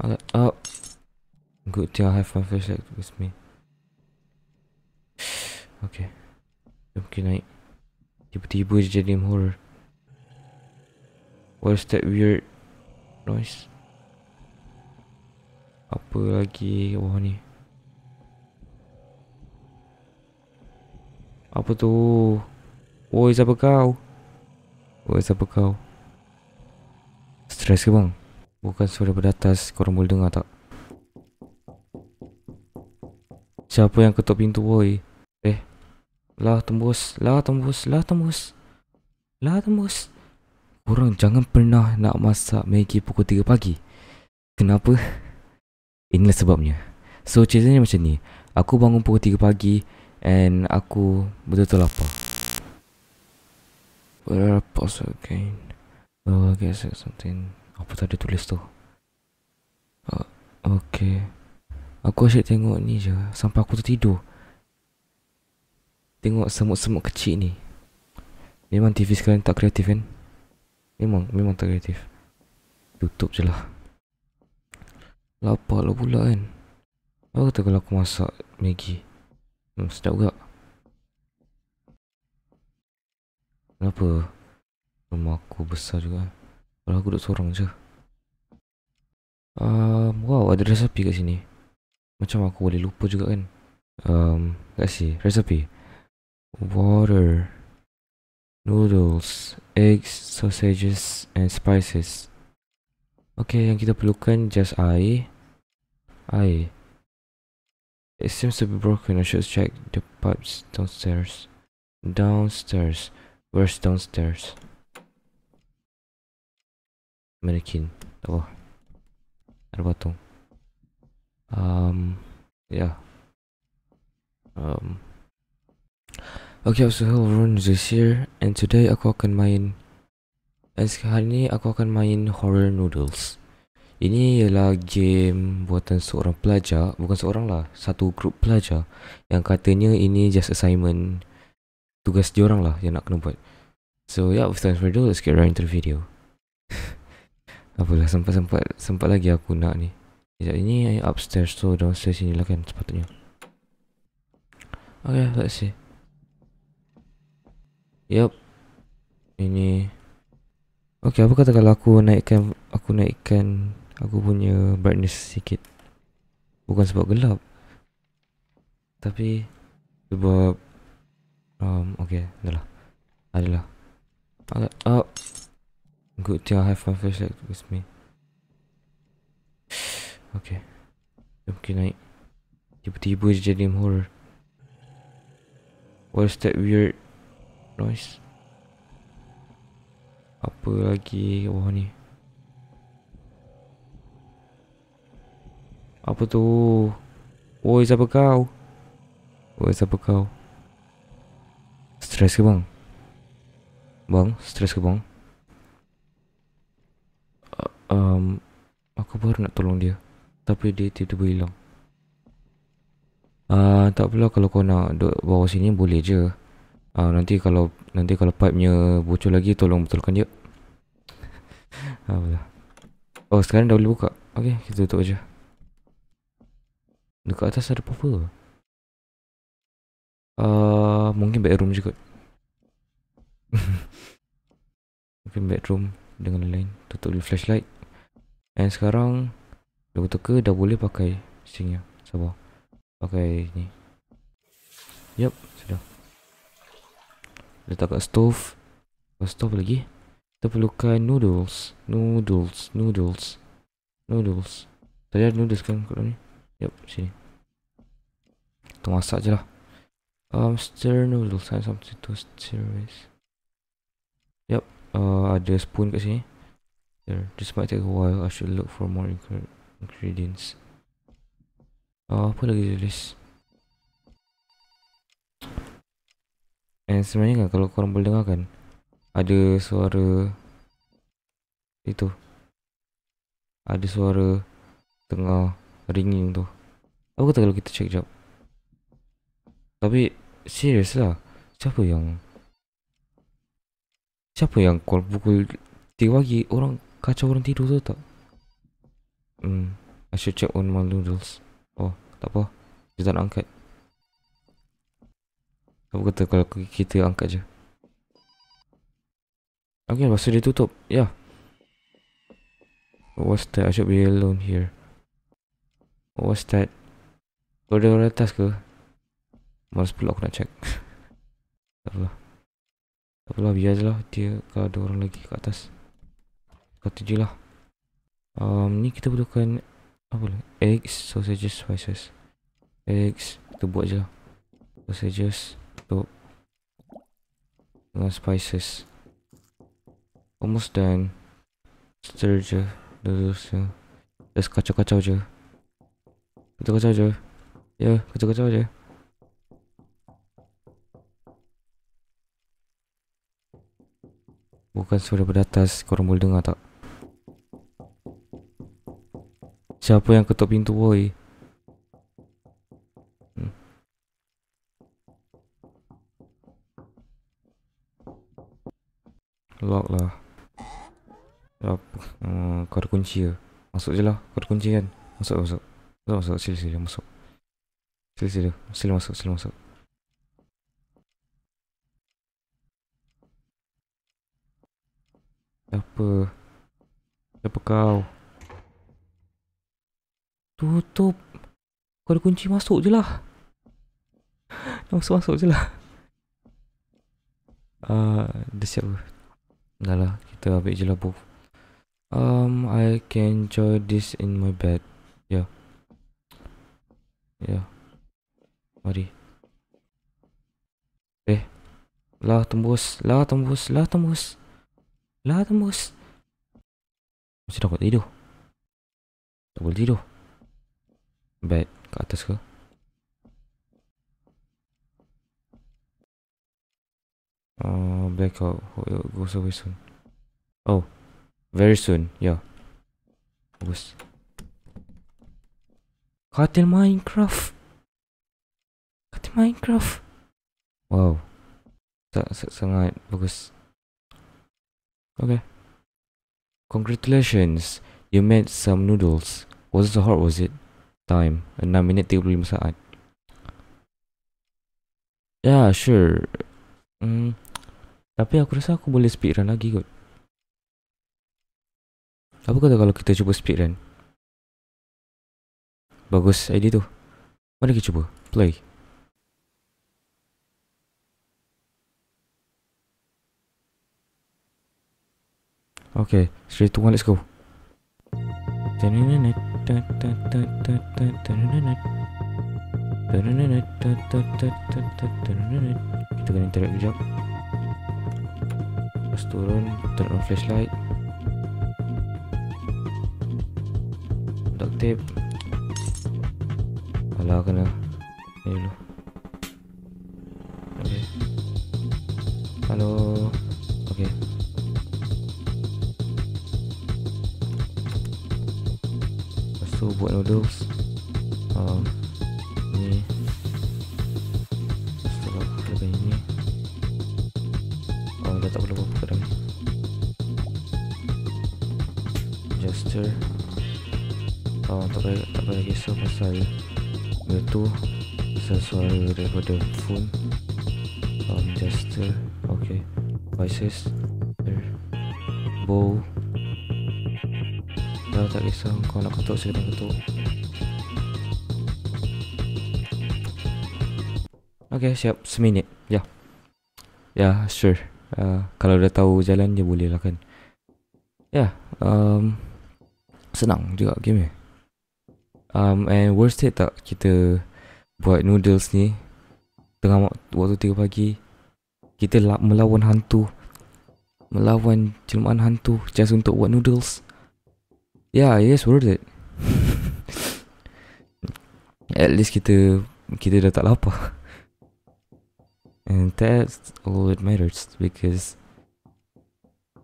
Alle, oh. Gut, ja, have my fish egg with me. Oke. Okay. Jom kita naik. Tiba-tiba je jadi horror. What is that weird noise? Apa lagi bawah ni? Apa tu? Woi, siapa kau? Woi, siapa kau? Stress ke bang? Bukan suara daripada atas Korang boleh dengar tak Siapa yang ketuk pintu boy? Eh Lah tembus Lah tembus Lah tembus Lah tembus Korang jangan pernah nak masak Maggi pukul 3 pagi Kenapa? Inilah sebabnya So ceritanya macam ni Aku bangun pukul 3 pagi And aku betul-betul lapar What are the again? Oh, I guess it's something apa tu ada tulis tu. Uh, ah, okay. Aku asyik tengok ni je sampai aku tertidur. Tengok semut-semut kecil ni. Memang TV sekarang tak kreatif kan? Memang, memang tak kreatif. Tutup je lah. Lapar lah pula kan? Apa kata kalau aku masak Maggi? Hmm, sedap juga. Kenapa? Rumah aku besar juga. Kan? Kalau aku duduk seorang je um, Wow ada resepi kat sini Macam aku boleh lupa juga kan um, Kasih resepi Water Noodles Eggs Sausages And spices Okay yang kita perlukan just air Air It seems to be broken. I should check the pipes downstairs. Downstairs. Where's downstairs? manekin apa ada batu um yeah um okay so hello everyone this here and today aku akan main dan sekarang ni aku akan main horror noodles ini ialah game buatan seorang pelajar bukan seorang lah satu grup pelajar yang katanya ini just assignment tugas diorang lah yang nak kena buat so yeah without further ado let's get right into the video Apalah sempat-sempat Sempat lagi aku nak ni Sekejap ini upstairs tu Downstairs sini lah kan sepatutnya Okay let's see Yup Ini Okay apa kata kalau aku naikkan Aku naikkan Aku punya brightness sikit Bukan sebab gelap Tapi Sebab um, Okay dah Adalah lah. Okay up Good thing I have my flashlight with me. Okay. Jom kita naik. Tiba-tiba je jadi horror. What is that weird noise? Apa lagi bawah ni? Apa tu? Woi, siapa kau? Woi, siapa kau? Stress ke bang? Bang, stress ke bang? um, aku baru nak tolong dia tapi dia tiba-tiba hilang Ah, uh, tak pula kalau kau nak duduk bawah sini boleh je Ah, uh, nanti kalau nanti kalau pipe nya bocor lagi tolong betulkan dia Alhamdulillah Oh sekarang dah boleh buka Okay kita tutup aja. Dekat atas ada apa-apa Ah, uh, mungkin bedroom je kot Mungkin bedroom dengan lain Tutup dulu flashlight And sekarang Dua teka dah boleh pakai singnya Sabar Pakai ni Yup Sudah Letak kat stove Kat stove lagi Kita perlukan noodles Noodles Noodles Noodles Tadi ada noodles kan kat ni Yup sini Kita masak je lah Um, stir noodles saya some to stir rice. Yep, uh, ada spoon kat sini there. This might take a while. I should look for more ingredients. Oh, apa lagi tulis? And sebenarnya kan, kalau korang boleh dengar kan, ada suara itu. Ada suara tengah ringing tu. Apa kata kalau kita check jap? Tapi, serius lah. Siapa yang... Siapa yang call pukul 3 pagi orang Kacau orang tidur tu tak? Hmm. I should check on my noodles. Oh, tak apa. Dia nak angkat. Apa kata kalau kita angkat je? Okay, lepas tu dia tutup. Ya. Yeah. What's that? I should be alone here. What's that? Kau ada orang atas ke? Malas pula aku nak check. tak apa. Tak apa lah, biar je lah. Dia kalau ada orang lagi kat atas. Kau tujuh lah um, Ni kita butuhkan Apa lah Eggs Sausages Spices Eggs Kita buat je lah Sausages Top Dengan spices Almost done Stir je Dulu Just kacau-kacau je Kacau-kacau je Ya yeah, kacau-kacau je Bukan suara berdatas Korang boleh dengar tak Siapa yang ketuk pintu woi? Hmm. Lock lah Apa Kau ada kunci ke Masuk je lah Kau ada kunci kan Masuk masuk Masuk masuk Sila sila masuk Sila sila Sila masuk Sila masuk Siapa, Siapa kau Tutup. Kau ada kunci masuk je lah. Masuk-masuk je lah. Uh, dah siap ke? Dah lah. Kita ambil je lah bu. Um, I can enjoy this in my bed. Yeah. Yeah. Mari. Eh. Lah tembus. Lah tembus. Lah tembus. Lah tembus. Masih dapat tidur. Tak boleh tidur. sampai ke atas ke? Uh, blackout. It goes away soon. Oh, very soon. Yeah. Bagus. Katil Minecraft. Katil Minecraft. Wow. Sangat, sangat bagus. Okay. Congratulations. You made some noodles. Wasn't so hard, was it? time 6 minit 35 saat Yeah, sure hmm. Tapi aku rasa aku boleh speedrun lagi kot Apa kata kalau kita cuba speedrun? Bagus idea tu Mari kita cuba Play Okay, straight to one, let's go. Then in kita kena interact sekejap Lepas turun Turn on flashlight Duct tape Alah kena Ini dulu Okay Hello Okay so buat noodles um, ni setelah kelebihan ini oh dah tak perlu buat perkara ni gesture oh tak payah, tak payah kisah pasal dia tu pasal suara daripada phone um, gesture ok voices bow kalau tak kisah kau nak ketuk saya ketuk Okay siap seminit Ya yeah. Ya yeah, sure uh, Kalau dah tahu jalan dia boleh lah kan Ya yeah, um, Senang juga game ni um, And worst it tak kita Buat noodles ni Tengah waktu tiga pagi Kita melawan hantu Melawan jelmaan hantu Just untuk buat noodles Yeah, yes, worth it. At least kita kita dah tak lapar. And that's all it matters because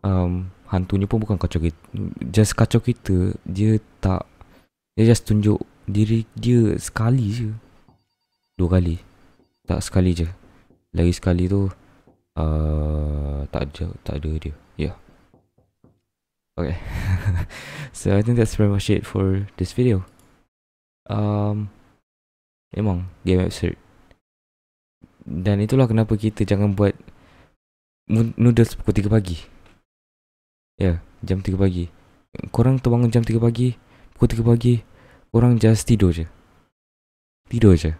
um hantunya pun bukan kacau kita. Just kacau kita, dia tak dia just tunjuk diri dia sekali je. Dua kali. Tak sekali je. Lagi sekali tu uh, tak ada tak ada dia. Yeah okay so i think that's pretty much it for this video um ya, memang game absurd dan itulah kenapa kita jangan buat noodles pukul 3 pagi ya yeah, jam 3 pagi korang terbangun jam 3 pagi pukul 3 pagi korang just tidur je tidur je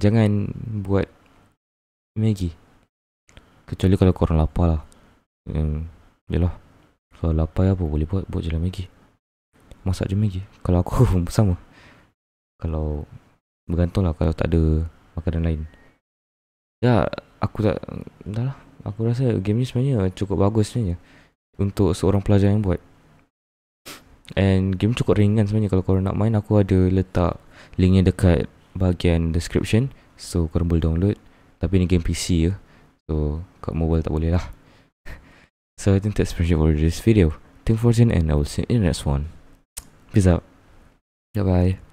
jangan buat Maggie kecuali kalau korang lapar lah hmm, yelah ya kalau lapar apa boleh buat Buat je lah Maggi Masak je Maggi Kalau aku sama Kalau Bergantung lah kalau tak ada Makanan lain Ya Aku tak Dah lah Aku rasa game ni sebenarnya Cukup bagus sebenarnya Untuk seorang pelajar yang buat And game cukup ringan sebenarnya Kalau korang nak main Aku ada letak Linknya dekat Bahagian description So korang boleh download Tapi ni game PC ya, So kat mobile tak boleh lah So I think that's pretty much for this video. Thanks for watching and I will see you in the next one. Peace out. Bye bye.